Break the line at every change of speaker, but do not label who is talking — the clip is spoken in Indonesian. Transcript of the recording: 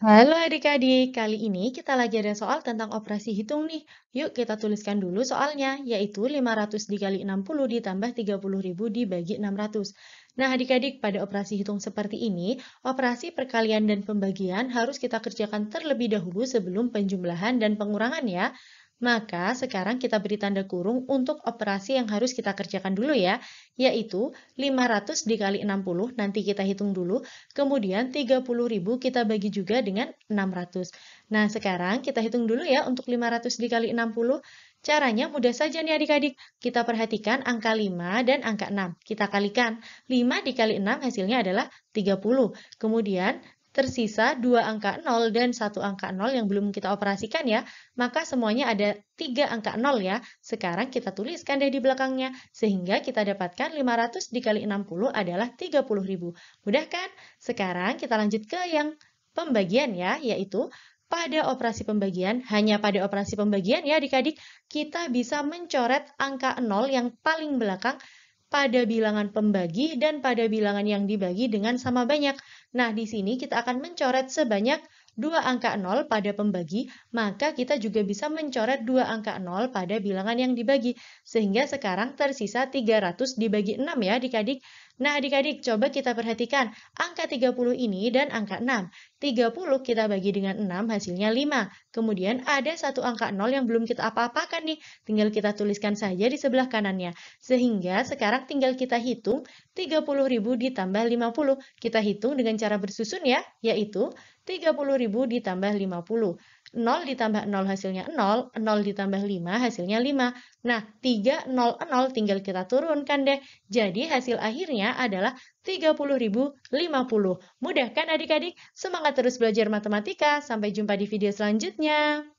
Halo adik-adik, kali ini kita lagi ada soal tentang operasi hitung nih. Yuk kita tuliskan dulu soalnya, yaitu 500 dikali 60 ditambah 30.000 dibagi 600. Nah adik-adik, pada operasi hitung seperti ini, operasi perkalian dan pembagian harus kita kerjakan terlebih dahulu sebelum penjumlahan dan pengurangan ya. Maka sekarang kita beri tanda kurung untuk operasi yang harus kita kerjakan dulu ya, yaitu 500 dikali 60, nanti kita hitung dulu, kemudian 30.000 kita bagi juga dengan 600. Nah sekarang kita hitung dulu ya untuk 500 dikali 60, Caranya mudah saja nih adik-adik. Kita perhatikan angka 5 dan angka 6. Kita kalikan. 5 dikali 6 hasilnya adalah 30. Kemudian tersisa dua angka 0 dan satu angka 0 yang belum kita operasikan ya, maka semuanya ada tiga angka 0 ya. Sekarang kita tuliskan deh di belakangnya, sehingga kita dapatkan 500 dikali 60 adalah 30.000. Mudah kan? Sekarang kita lanjut ke yang pembagian ya, yaitu pada operasi pembagian, hanya pada operasi pembagian ya adik-adik, kita bisa mencoret angka 0 yang paling belakang pada bilangan pembagi dan pada bilangan yang dibagi dengan sama banyak. Nah, di sini kita akan mencoret sebanyak dua angka nol pada pembagi, maka kita juga bisa mencoret dua angka nol pada bilangan yang dibagi. Sehingga sekarang tersisa 300 dibagi 6 ya dikadik. Nah adik-adik coba kita perhatikan angka 30 ini dan angka 6. 30 kita bagi dengan 6 hasilnya 5. Kemudian ada satu angka 0 yang belum kita apa-apakan nih. Tinggal kita tuliskan saja di sebelah kanannya. Sehingga sekarang tinggal kita hitung 30.000 ditambah 50. Kita hitung dengan cara bersusun ya, yaitu 30.000 ditambah 50. 0 ditambah 0 hasilnya 0, 0 ditambah 5 hasilnya 5. Nah, 3, 0, 0 tinggal kita turunkan deh. Jadi hasil akhirnya adalah 30.050. Mudah kan adik-adik? Semangat terus belajar matematika. Sampai jumpa di video selanjutnya.